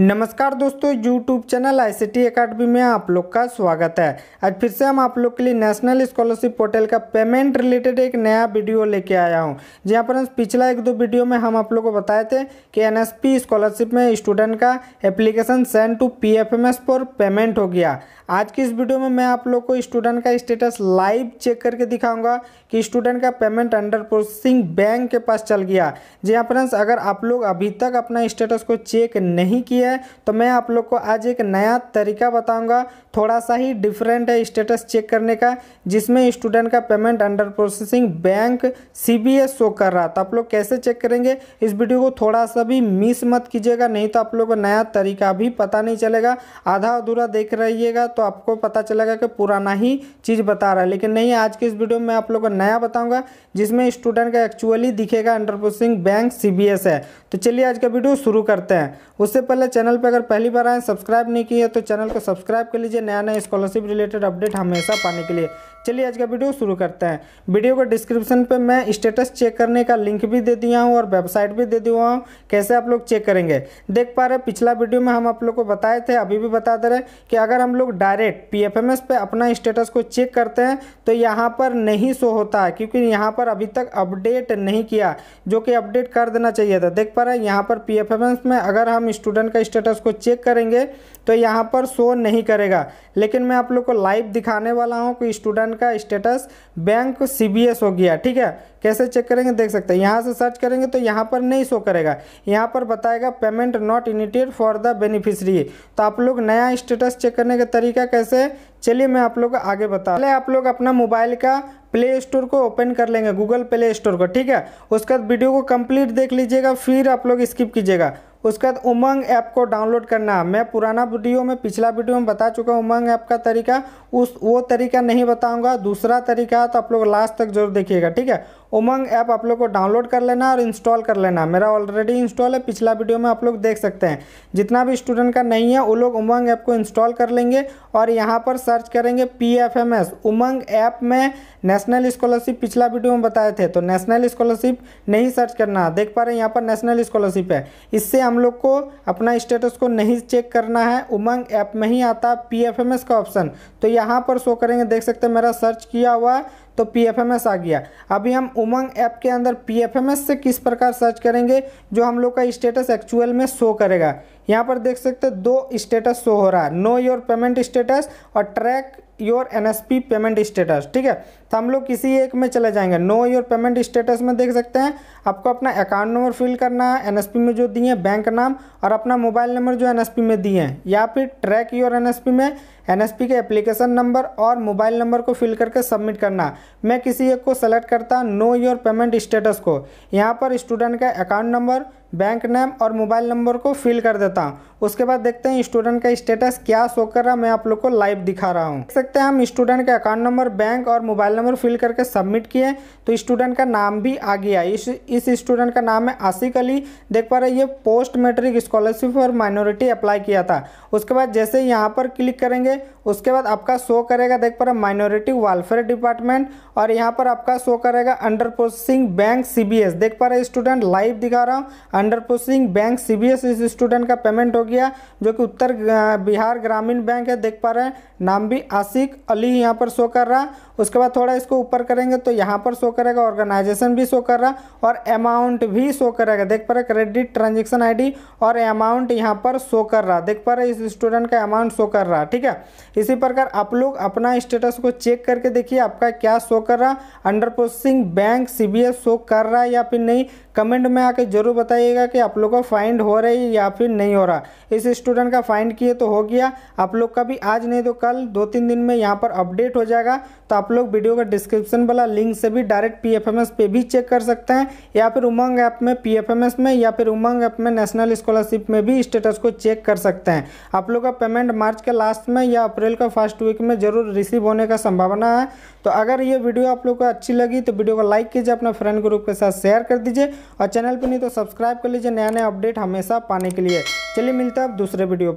नमस्कार दोस्तों YouTube channel I C T academy में आप लोग का स्वागत है आज फिर से हम आप लोग के लिए नेशनल स्कॉलरशिप पोर्टल का पेमेंट रिलेटेड एक नया वीडियो लेके आया हूं जहां पर पिछला एक दो वीडियो में हम आप लोग को बताए थे कि एन स्कॉलरशिप में स्टूडेंट का application send to P F M S पर पेमेंट हो गया आज की इस वीडियो में मैं आप लोग को स्टूडेंट का स्टेटस लाइव चेक करके दिखाऊंगा कि स्टूडेंट का पेमेंट अंडर प्रोसेसिंग बैंक के पास चल गया जी हाँ फ्रेंड्स अगर आप लोग अभी तक अपना स्टेटस को चेक नहीं किए है तो मैं आप लोग को आज एक नया तरीका बताऊंगा थोड़ा सा ही डिफरेंट है स्टेटस चेक करने का जिसमें स्टूडेंट का payment under processing bank C B S show कर रहा था तो आप लोग कैसे चेक करेंगे इस वीडियो को थोड़ा सा भी मिस मत कीजिएगा नहीं तो आप लोग को नया तरीका भी पता नहीं चलेगा आधा अधूरा देख रहिएगा तो आपको पता चलेगा कि पुराना ही चीज़ बता रहा है लेकिन नहीं आज के इस वीडियो में आप लोग को नया बताऊँगा जिसमें स्टूडेंट का एक्चुअली दिखेगा अंडर प्रोसेसिंग बैंक सी है तो चलिए आज का वीडियो शुरू करते हैं उससे पहले चैनल पर अगर पहली बार आए सब्सक्राइब नहीं किए तो चैनल को सब्सक्राइब कर लीजिए नया नया स्कॉलरशिप रिलेटेड अपडेट हमेशा पाने के लिए चलिए आज का वीडियो शुरू करते हैं वीडियो को डिस्क्रिप्शन पे मैं स्टेटस चेक करने का लिंक भी दे दिया हूँ और वेबसाइट भी दे दिया हूँ कैसे आप लोग चेक करेंगे देख पा रहे पिछला वीडियो में हम आप लोग को बताए थे अभी भी बता दे रहे कि अगर हम लोग डायरेक्ट पी पे अपना स्टेटस को चेक करते हैं तो यहाँ पर नहीं शो होता है क्योंकि यहाँ पर अभी तक अपडेट नहीं किया जो कि अपडेट कर देना चाहिए था देख पा रहे यहाँ पर पी में अगर हम स्टूडेंट का स्टेटस को चेक करेंगे तो यहाँ पर शो नहीं करेगा लेकिन मैं आप लोग को लाइव दिखाने वाला हूँ कि स्टूडेंट का स्टेटस बैंक सीबीएस हो गया ठीक है कैसे चेक करेंगे देख सकते हैं यहाँ से सर्च करेंगे तो यहाँ पर नहीं शो करेगा यहाँ पर बताएगा payment not initiated for the beneficiary तो आप लोग नया स्टेटस चेक करने का तरीका कैसे चलिए मैं आप लोग को आगे बता पहले आप लोग अपना मोबाइल का प्ले स्टोर को ओपन कर लेंगे गूगल प्ले स्टोर को ठीक है उसके बाद वीडियो को कंप्लीट देख लीजिएगा फिर आप लोग स्किप कीजिएगा उसके बाद उमंग ऐप को डाउनलोड करना मैं पुराना वीडियो में पिछला वीडियो में बता चुका हूँ उमंग ऐप का तरीका उस वो तरीका नहीं बताऊँगा दूसरा तरीका तो आप लोग लास्ट तक जरूर देखिएगा ठीक है उमंग ऐप आप लोग को डाउनलोड कर लेना और इंस्टॉल कर लेना मेरा ऑलरेडी इंस्टॉल है पिछला वीडियो में आप लोग देख सकते हैं जितना भी स्टूडेंट का नहीं है वो लोग उमंग ऐप को इंस्टॉल कर लेंगे और यहाँ पर सर्च करेंगे P F M S Umang app में नेशनल स्कॉलरशिप पिछला वीडियो में बताए थे तो नेशनल स्कॉलरशिप नहीं सर्च करना देख पा रहे हैं यहाँ पर नेशनल स्कॉलरशिप है इससे हम लोग को अपना स्टेटस को नहीं चेक करना है उमंग ऐप में ही आता पी एफ एम एस का ऑप्शन तो यहाँ पर शो करेंगे देख सकते हैं मेरा सर्च किया हुआ तो एस आ गया अभी हम उमंग ऐप के अंदर एस से किस प्रकार सर्च करेंगे जो हम लोग का स्टेटस एक्चुअल में शो करेगा यहाँ पर देख सकते हैं दो स्टेटस शो हो रहा है नो योर पेमेंट स्टेटस और track your N S P payment status ठीक है तो हम लोग किसी एक में चले जाएंगे नो योर पेमेंट स्टेटस में देख सकते हैं आपको अपना अकाउंट नंबर फिल करना है एन एस पी में जो दिए हैं बैंक नाम और अपना मोबाइल नंबर जो एन एस पी में दिए हैं या फिर track your N S P में एन एस पी के एप्लीकेशन नंबर और मोबाइल नंबर को फिल करके सबमिट करना मैं किसी एक को सेलेक्ट करता नो योर पेमेंट स्टेटस को यहाँ पर स्टूडेंट का अकाउंट नंबर बैंक नेम और मोबाइल नंबर को फिल कर देता हूँ उसके बाद देखते हैं स्टूडेंट का स्टेटस क्या शो कर रहा मैं आप लोग को लाइव दिखा रहा हूँ देख सकते हैं हम स्टूडेंट का अकाउंट नंबर बैंक और मोबाइल नंबर फिल करके सबमिट किए तो स्टूडेंट का नाम भी आ गया इस इस स्टूडेंट का नाम है आसिक अली देख पा रहे ये post matric scholarship for minority apply किया था उसके बाद जैसे यहाँ पर क्लिक करेंगे उसके बाद आपका शो करेगा देख पा रहे माइनॉरिटी वेलफेयर डिपार्टमेंट और यहाँ पर आपका शो करेगा अंडर प्रोसेसिंग बैंक सी देख पा रहे स्टूडेंट लाइव दिखा रहा हूँ अंडर प्रोसेसिंग बैंक सीबीएस इस स्टूडेंट का पेमेंट हो गया जो कि उत्तर बिहार ग्रामीण बैंक है देख पा रहे हैं नाम भी आसिक अली यहाँ पर शो कर रहा उसके बाद थोड़ा इसको ऊपर करेंगे तो यहाँ पर शो करेगा ऑर्गेनाइजेशन भी शो कर रहा और अमाउंट भी शो करेगा देख पा रहे क्रेडिट ट्रांजेक्शन आई और अमाउंट यहाँ पर शो कर रहा देख पा रहे इस स्टूडेंट का अमाउंट शो कर रहा ठीक है इसी प्रकार आप लोग अपना स्टेटस को चेक करके देखिए आपका क्या शो कर रहा under processing bank C show कर रहा है या फिर नहीं कमेंट में आके जरूर बताइए रहेगा कि आप लोग का फाइंड हो रही या फिर नहीं हो रहा इस स्टूडेंट का फाइंड किए तो हो गया आप लोग का भी आज नहीं तो कल दो तीन दिन में यहाँ पर अपडेट हो जाएगा तो आप लोग वीडियो का डिस्क्रिप्शन वाला लिंक से भी डायरेक्ट पी पे भी चेक कर सकते हैं या फिर उमंग ऐप में पी में या फिर उमंग ऐप में नेशनल स्कॉलरशिप में भी स्टेटस को चेक कर सकते हैं आप लोग का पेमेंट मार्च के लास्ट में या अप्रैल का फर्स्ट वीक में जरूर रिसीव होने का संभावना है तो अगर ये वीडियो आप लोग को अच्छी लगी तो वीडियो को लाइक कीजिए अपने फ्रेंड ग्रुप के साथ शेयर कर दीजिए और चैनल पर नहीं तो सब्सक्राइब आपके लिए नया नया अपडेट हमेशा पाने के लिए चलिए मिलते हैं आप दूसरे वीडियो